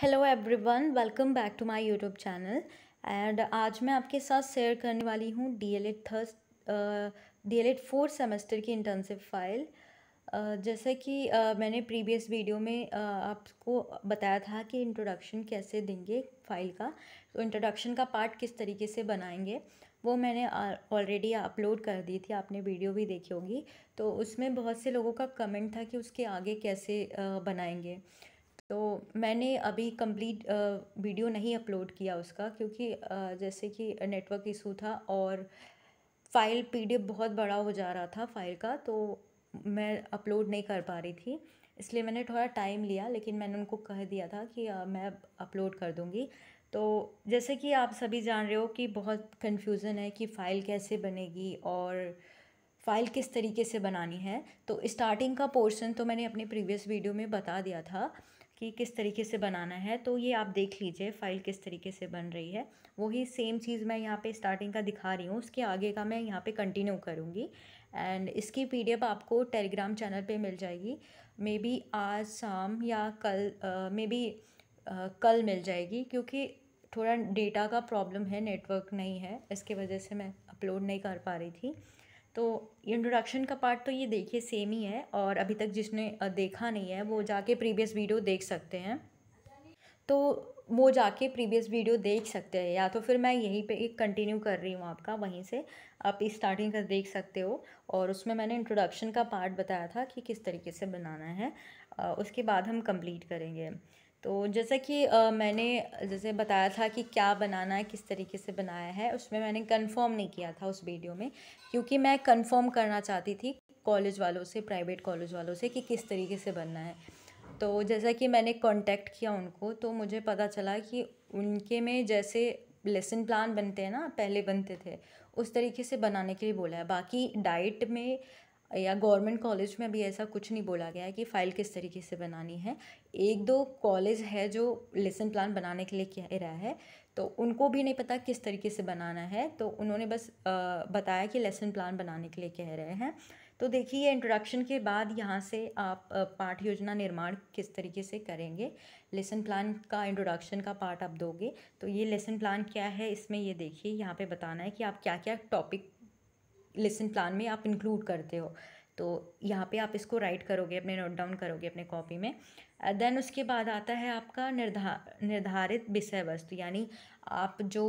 hello everyone welcome back to my YouTube channel and आज मैं आपके साथ शेयर करने वाली हूँ DElEd third DElEd fourth semester की इंटर्नशिप फाइल uh, जैसे कि uh, मैंने प्रीवियस वीडियो में uh, आपको बताया था कि इंट्रोडक्शन कैसे देंगे फाइल का तो इंट्रोडक्शन का पार्ट किस तरीके से बनाएंगे वो मैंने ऑलरेडी अपलोड कर दी थी आपने वीडियो भी देखी होगी तो उसमें बहुत से लोगों का कमेंट था कि उसके आगे कैसे बनाएंगे तो मैंने अभी कंप्लीट वीडियो नहीं अपलोड किया उसका क्योंकि जैसे कि नेटवर्क इशू था और फाइल पीडीएफ बहुत बड़ा हो जा रहा था फाइल का तो मैं अपलोड नहीं कर पा रही थी इसलिए मैंने थोड़ा टाइम लिया लेकिन मैंने उनको कह दिया था कि मैं अपलोड कर दूँगी तो जैसे कि आप सभी जान रहे हो कि बहुत कन्फ्यूज़न है कि फ़ाइल कैसे बनेगी और फ़ाइल किस तरीके से बनानी है तो स्टार्टिंग का पोर्शन तो मैंने अपने प्रीवियस वीडियो में बता दिया था कि किस तरीके से बनाना है तो ये आप देख लीजिए फ़ाइल किस तरीके से बन रही है वही सेम चीज़ मैं यहाँ पे स्टार्टिंग का दिखा रही हूँ उसके आगे का मैं यहाँ पे कंटिन्यू करूँगी एंड इसकी पीडीएफ आपको टेलीग्राम चैनल पे मिल जाएगी मे बी आज शाम या कल मे बी कल मिल जाएगी क्योंकि थोड़ा डेटा का प्रॉब्लम है नेटवर्क नहीं है इसके वजह से मैं अपलोड नहीं कर पा रही थी तो इंट्रोडक्शन का पार्ट तो ये देखिए सेम ही है और अभी तक जिसने देखा नहीं है वो जाके प्रीवियस वीडियो देख सकते हैं तो वो जाके प्रीवियस वीडियो देख सकते हैं या तो फिर मैं यहीं पे एक कंटिन्यू कर रही हूँ आपका वहीं से आप स्टार्टिंग का देख सकते हो और उसमें मैंने इंट्रोडक्शन का पार्ट बताया था कि किस तरीके से बनाना है उसके बाद हम कंप्लीट करेंगे तो जैसा कि आ, मैंने जैसे बताया था कि क्या बनाना है किस तरीके से बनाया है उसमें मैंने कंफर्म नहीं किया था उस वीडियो में क्योंकि मैं कंफर्म करना चाहती थी कॉलेज वालों से प्राइवेट कॉलेज वालों से कि किस तरीके से बनना है तो जैसा कि मैंने कांटेक्ट किया उनको तो मुझे पता चला कि उनके में जैसे लेसन प्लान बनते हैं ना पहले बनते थे उस तरीके से बनाने के लिए बोला है बाकी डाइट में या गवर्नमेंट कॉलेज में अभी ऐसा कुछ नहीं बोला गया है कि फ़ाइल किस तरीके से बनानी है एक दो कॉलेज है जो लेसन प्लान बनाने के लिए कह रहा है तो उनको भी नहीं पता किस तरीके से बनाना है तो उन्होंने बस बताया कि लेसन प्लान बनाने के लिए कह रहे हैं तो देखिए ये इंट्रोडक्शन के बाद यहाँ से आप पाठ योजना निर्माण किस तरीके से करेंगे लेसन प्लान का इंट्रोडक्शन का पार्ट आप दोगे तो ये लेसन प्लान क्या है इसमें ये देखिए यहाँ पे बताना है कि आप क्या क्या टॉपिक लेसन प्लान में आप इंक्लूड करते हो तो यहाँ पे आप इसको राइट करोगे अपने नोट डाउन करोगे अपने कॉपी में देन uh, उसके बाद आता है आपका निर्धा निर्धारित विषय वस्तु यानी आप जो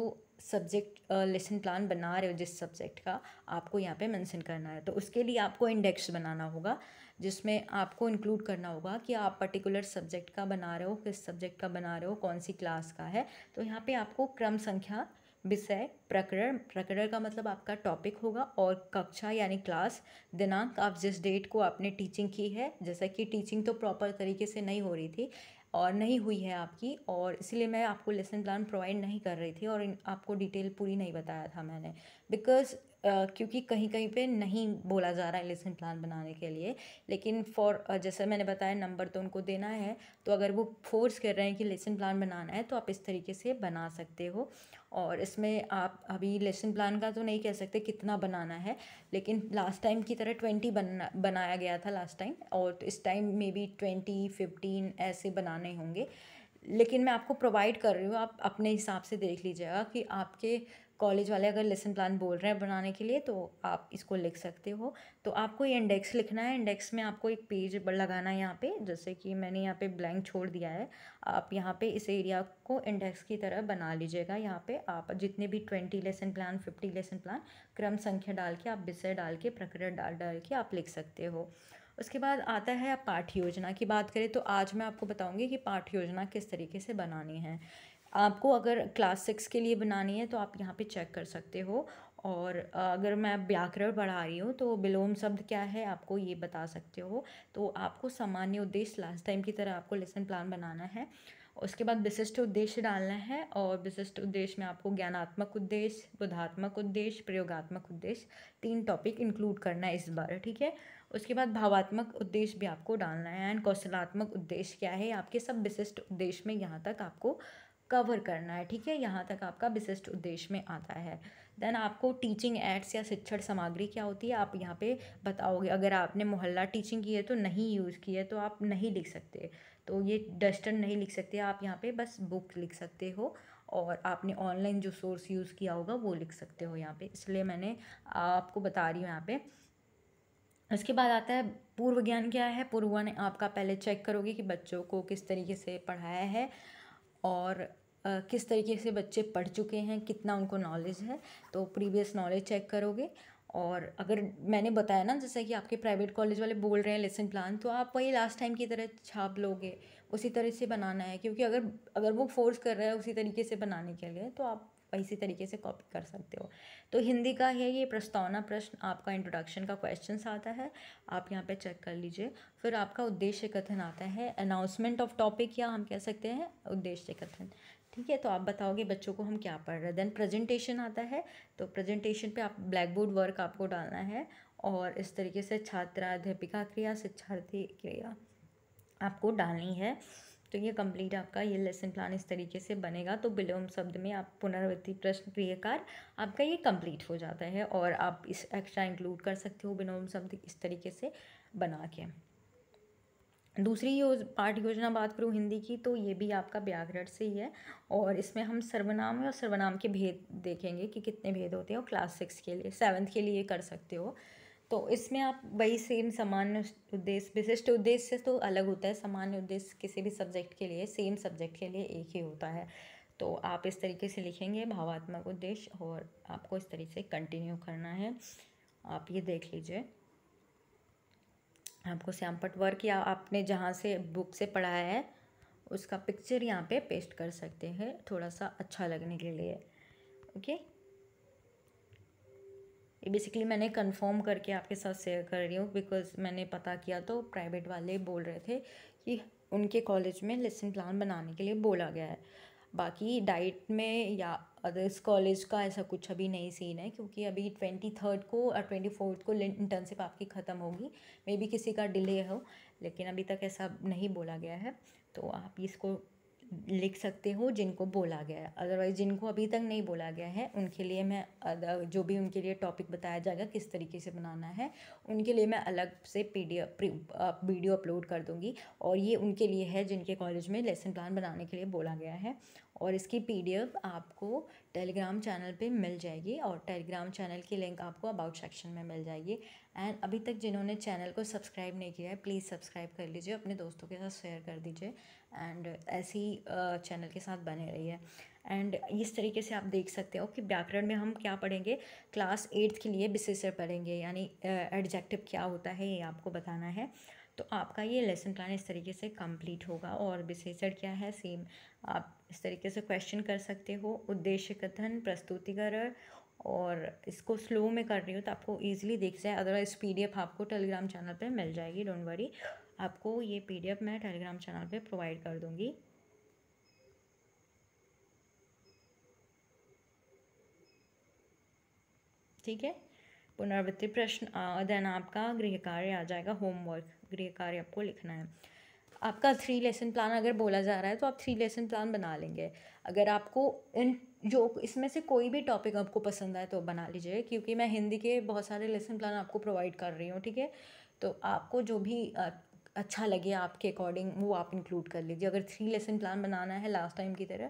सब्जेक्ट लेसन प्लान बना रहे हो जिस सब्जेक्ट का आपको यहाँ पे मेंशन करना है तो उसके लिए आपको इंडेक्स बनाना होगा जिसमें आपको इंक्लूड करना होगा कि आप पर्टिकुलर सब्जेक्ट का बना रहे हो किस सब्जेक्ट का बना रहे हो कौन सी क्लास का है तो यहाँ पर आपको क्रम संख्या विषय प्रकरण प्रकरण का मतलब आपका टॉपिक होगा और कक्षा यानी क्लास दिनांक आप जिस डेट को आपने टीचिंग की है जैसा कि टीचिंग तो प्रॉपर तरीके से नहीं हो रही थी और नहीं हुई है आपकी और इसलिए मैं आपको लेसन प्लान प्रोवाइड नहीं कर रही थी और आपको डिटेल पूरी नहीं बताया था मैंने बिकॉज क्योंकि कहीं कहीं पे नहीं बोला जा रहा है लेसन प्लान बनाने के लिए लेकिन फॉर जैसे मैंने बताया नंबर तो उनको देना है तो अगर वो फोर्स कर रहे हैं कि लेसन प्लान बनाना है तो आप इस तरीके से बना सकते हो और इसमें आप अभी लेसन प्लान का तो नहीं कह सकते कितना बनाना है लेकिन लास्ट टाइम की तरह ट्वेंटी बनना बनाया गया था लास्ट टाइम और तो इस टाइम मे बी ट्वेंटी फिफ्टीन ऐसे बनाने होंगे लेकिन मैं आपको प्रोवाइड कर रही हूँ आप अपने हिसाब से देख लीजिएगा कि आपके कॉलेज वाले अगर लेसन प्लान बोल रहे हैं बनाने के लिए तो आप इसको लिख सकते हो तो आपको ये इंडेक्स लिखना है इंडेक्स में आपको एक पेज लगाना है यहाँ पे जैसे कि मैंने यहाँ पे ब्लैंक छोड़ दिया है आप यहाँ पे इस एरिया को इंडेक्स की तरह बना लीजिएगा यहाँ पे आप जितने भी twenty lesson plan fifty lesson plan क्रम संख्या डाल के आप विषय डाल के प्रक्रिया डाल डाल के आप लिख सकते हो उसके बाद आता है पाठ योजना की बात करें तो आज मैं आपको बताऊंगी कि पाठ योजना किस तरीके से बनानी है आपको अगर क्लास सिक्स के लिए बनानी है तो आप यहाँ पे चेक कर सकते हो और अगर मैं व्याकरण पढ़ा रही हूँ तो विलोम शब्द क्या है आपको ये बता सकते हो तो आपको सामान्य उद्देश्य लास्ट टाइम की तरह आपको लेसन प्लान बनाना है उसके बाद विशिष्ट उद्देश्य डालना है और विशिष्ट उद्देश्य में आपको ज्ञानात्मक उद्देश्य बुधात्मक उद्देश्य प्रयोगात्मक उद्देश्य तीन टॉपिक इंक्लूड करना है इस बार ठीक है उसके बाद भावात्मक उद्देश्य भी आपको डालना है एंड कौशलात्मक उद्देश्य क्या है आपके सब विशिष्ट उद्देश्य में यहाँ तक आपको कवर करना है ठीक है यहाँ तक आपका विशिष्ट उद्देश्य में आता है देन आपको टीचिंग एड्स या शिक्षण सामग्री क्या होती है आप यहाँ पे बताओगे अगर आपने मोहल्ला टीचिंग की है तो नहीं यूज़ की है तो आप नहीं लिख सकते तो ये डस्टर नहीं लिख सकते आप यहाँ पे बस बुक लिख सकते हो और आपने ऑनलाइन जो सोर्स यूज़ किया होगा वो लिख सकते हो यहाँ पे इसलिए मैंने आपको बता रही हूँ यहाँ पर उसके बाद आता है पूर्व ज्ञान क्या है पूर्व ज्ञान आपका पहले चेक करोगे कि बच्चों को किस तरीके से पढ़ाया है और किस तरीके से बच्चे पढ़ चुके हैं कितना उनको नॉलेज है तो प्रीवियस नॉलेज चेक करोगे और अगर मैंने बताया ना जैसे कि आपके प्राइवेट कॉलेज वाले बोल रहे हैं लेसन प्लान तो आप वही लास्ट टाइम की तरह छाप लोगे उसी तरह से बनाना है क्योंकि अगर अगर वो फोर्स कर रहा है उसी तरीके से बनाने के लिए तो आप इसी तरीके से कॉपी कर सकते हो तो हिंदी का है ये प्रस्तावना प्रश्न आपका इंट्रोडक्शन का क्वेश्चन आता है आप यहाँ पे चेक कर लीजिए फिर आपका उद्देश्य कथन आता है अनाउंसमेंट ऑफ टॉपिक या हम कह सकते हैं उद्देश्य कथन ठीक है तो आप बताओगे बच्चों को हम क्या पढ़ रहे हैं देन प्रेजेंटेशन आता है तो प्रेजेंटेशन पे आप ब्लैक बोर्ड वर्क आपको डालना है और इस तरीके से छात्राध्यापिका क्रिया शिक्षार्थी क्रिया आपको डालनी है तो ये कंप्लीट आपका ये लेसन प्लान इस तरीके से बनेगा तो विलोम शब्द में आप पुनरावृत्ति प्रश्न क्रियाकार आपका ये कंप्लीट हो जाता है और आप इस एक्स्ट्रा इंक्लूड कर सकते हो विलोम शब्द इस तरीके से बना के दूसरी योज पाठ योजना बात करूँ हिंदी की तो ये भी आपका व्याकरण से ही है और इसमें हम सर्वनाम और सर्वनाम के भेद देखेंगे कि कितने भेद होते हैं और क्लास सिक्स के लिए सेवन्थ के लिए कर सकते हो तो इसमें आप वही सेम सामान्य उद्देश्य विशिष्ट उद्देश्य से तो अलग होता है सामान्य उद्देश्य किसी भी सब्जेक्ट के लिए सेम सब्जेक्ट के लिए एक ही होता है तो आप इस तरीके से लिखेंगे भावात्मक उद्देश्य और आपको इस तरीके से कंटिन्यू करना है आप ये देख लीजिए आपको श्यामपट वर्क या आपने जहाँ से बुक से पढ़ाया है उसका पिक्चर यहाँ पे पेस्ट कर सकते हैं थोड़ा सा अच्छा लगने के लिए ओके ये बेसिकली मैंने कंफर्म करके आपके साथ शेयर कर रही हूँ बिकॉज मैंने पता किया तो प्राइवेट वाले बोल रहे थे कि उनके कॉलेज में लेसन प्लान बनाने के लिए बोला गया है बाकी डाइट में या अदर्स कॉलेज का ऐसा कुछ अभी नहीं सीन है क्योंकि अभी ट्वेंटी थर्ड को और ट्वेंटी फोर्थ को इंटर्नशिप आपकी ख़त्म होगी मे बी किसी का डिले हो लेकिन अभी तक ऐसा नहीं बोला गया है तो आप इसको लिख सकते हो जिनको बोला गया है अदरवाइज़ जिनको अभी तक नहीं बोला गया है उनके लिए मैं अदर जो भी उनके लिए टॉपिक बताया जाएगा किस तरीके से बनाना है उनके लिए मैं अलग से पी डी वीडियो अपलोड कर दूँगी और ये उनके लिए है जिनके कॉलेज में लेसन प्लान बनाने के लिए बोला गया है और इसकी पीडीएफ आपको टेलीग्राम चैनल पे मिल जाएगी और टेलीग्राम चैनल की लिंक आपको अबाउट सेक्शन में मिल जाएगी एंड अभी तक जिन्होंने चैनल को सब्सक्राइब नहीं किया है प्लीज़ सब्सक्राइब कर लीजिए अपने दोस्तों के साथ शेयर कर दीजिए एंड ऐसी चैनल के साथ बने रही है एंड इस तरीके से आप देख सकते हो कि व्याकरण में हम क्या पढ़ेंगे क्लास एट्थ के लिए विशेषण पढ़ेंगे यानी एडजेक्टिव क्या होता है ये आपको बताना है तो आपका ये लेसन प्लान इस तरीके से कंप्लीट होगा और विशेषण क्या है सेम आप इस तरीके से क्वेश्चन कर सकते हो उद्देश्य कथन प्रस्तुतिकरण और इसको स्लो में कर रही हो तो आपको ईजिली देख जाए अदरवाइज पीडीएफ आपको टेलीग्राम चैनल पे मिल जाएगी डोंट वरी आपको ये पीडीएफ मैं टेलीग्राम चैनल पे प्रोवाइड कर दूँगी ठीक है पुनरावृत्ति प्रश्न देन आपका गृह कार्य आ जाएगा होमवर्क गृह कार्य आपको लिखना है आपका थ्री लेसन प्लान अगर बोला जा रहा है तो आप थ्री लेसन प्लान बना लेंगे अगर आपको इन जो इसमें से कोई भी टॉपिक आपको पसंद आए तो बना लीजिए क्योंकि मैं हिंदी के बहुत सारे लेसन प्लान आपको प्रोवाइड कर रही हूँ ठीक है तो आपको जो भी अच्छा लगे आपके अकॉर्डिंग वो आप इंक्लूड कर लीजिए अगर थ्री लेसन प्लान बनाना है लास्ट टाइम की तरह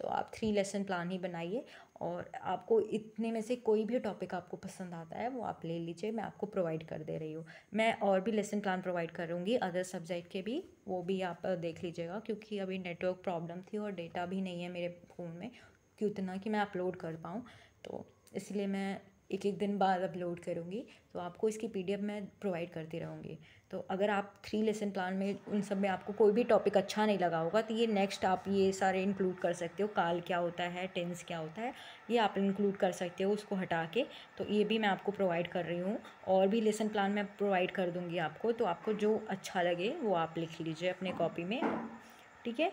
तो आप थ्री लेसन प्लान ही बनाइए और आपको इतने में से कोई भी टॉपिक आपको पसंद आता है वो आप ले लीजिए मैं आपको प्रोवाइड कर दे रही हूँ मैं और भी लेसन प्लान प्रोवाइड करूँगी अदर सब्जेक्ट के भी वो भी आप देख लीजिएगा क्योंकि अभी नेटवर्क प्रॉब्लम थी और डेटा भी नहीं है मेरे फ़ोन में कि उतना कि मैं अपलोड कर पाऊँ तो इसलिए मैं एक एक दिन बाद अपलोड करूँगी तो आपको इसकी पी डी एफ मैं प्रोवाइड करती रहूँगी तो अगर आप थ्री लेसन प्लान में उन सब में आपको कोई भी टॉपिक अच्छा नहीं लगा होगा तो ये नेक्स्ट आप ये सारे इंक्लूड कर सकते हो काल क्या होता है टेंस क्या होता है ये आप इंक्लूड कर सकते हो उसको हटा के तो ये भी मैं आपको प्रोवाइड कर रही हूँ और भी लेसन प्लान मैं प्रोवाइड कर दूँगी आपको तो आपको जो अच्छा लगे वो आप लिख लीजिए अपने कॉपी में ठीक है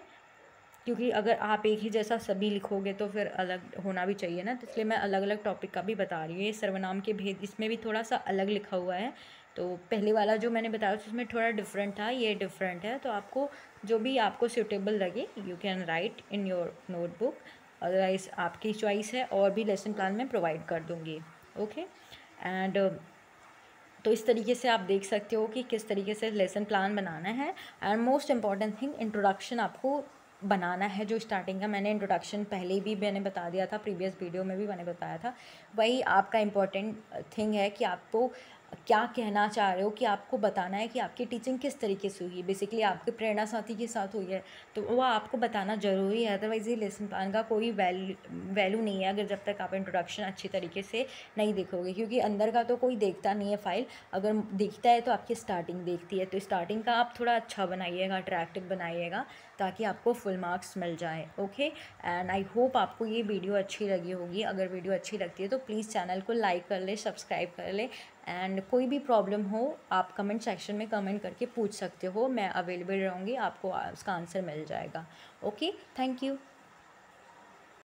क्योंकि अगर आप एक ही जैसा सभी लिखोगे तो फिर अलग होना भी चाहिए ना तो इसलिए मैं अलग अलग टॉपिक का भी बता रही हूँ ये सर्वनाम के भेद इसमें भी थोड़ा सा अलग लिखा हुआ है तो पहले वाला जो मैंने बताया था उसमें थोड़ा डिफरेंट था ये डिफरेंट है तो आपको जो भी आपको सूटेबल लगे you can write in your notebook otherwise आपकी चॉइस है और भी लेसन प्लान में प्रोवाइड कर दूँगी ओके एंड तो इस तरीके से आप देख सकते हो कि किस तरीके से लेसन प्लान बनाना है and most important thing introduction आपको बनाना है जो स्टार्टिंग का मैंने इंट्रोडक्शन पहले भी मैंने बता दिया था प्रीवियस वीडियो में भी मैंने बताया था वही आपका इम्पोर्टेंट थिंग है कि आपको क्या कहना चाह रहे हो कि आपको बताना है कि आपकी टीचिंग किस तरीके से हुई है बेसिकली आपके प्रेरणा साथी के साथ हुई है तो वो आपको बताना ज़रूरी है अदरवाइज़ ये लेसन प्लान का कोई वैल्यू वैल्यू नहीं है अगर जब तक आप इंट्रोडक्शन अच्छी तरीके से नहीं देखोगे क्योंकि अंदर का तो कोई देखता नहीं है फाइल अगर देखता है तो आपकी स्टार्टिंग देखती है तो स्टार्टिंग का आप थोड़ा अच्छा बनाइएगा अट्रैक्टिव बनाइएगा ताकि आपको फुल मार्क्स मिल जाए ओके एंड आई होप आपको ये वीडियो अच्छी लगी होगी अगर वीडियो अच्छी लगती है तो प्लीज़ चैनल को लाइक कर ले सब्सक्राइब कर ले एंड कोई भी प्रॉब्लम हो आप कमेंट सेक्शन में कमेंट करके पूछ सकते हो मैं अवेलेबल रहूँगी आपको उसका आंसर मिल जाएगा ओके थैंक यू